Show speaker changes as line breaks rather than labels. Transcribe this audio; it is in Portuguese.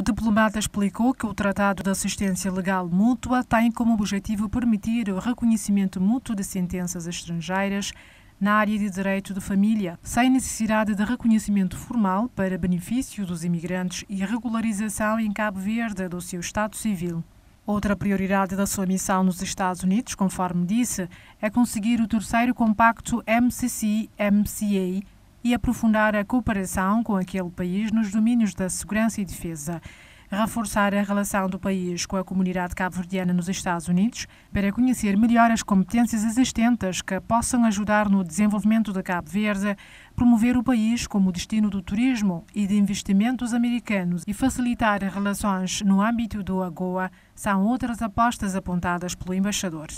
O diplomata explicou que o Tratado de Assistência Legal Mútua tem como objetivo permitir o reconhecimento mútuo de sentenças estrangeiras na área de direito de família, sem necessidade de reconhecimento formal para benefício dos imigrantes e regularização em Cabo Verde do seu estado civil. Outra prioridade da sua missão nos Estados Unidos, conforme disse, é conseguir o terceiro compacto MCC-MCA e aprofundar a cooperação com aquele país nos domínios da segurança e defesa reforçar a relação do país com a comunidade cabo-verdiana nos Estados Unidos para conhecer melhor as competências existentes que possam ajudar no desenvolvimento de Cabo Verde, promover o país como destino do turismo e de investimentos americanos e facilitar relações no âmbito do AGOA são outras apostas apontadas pelo embaixador.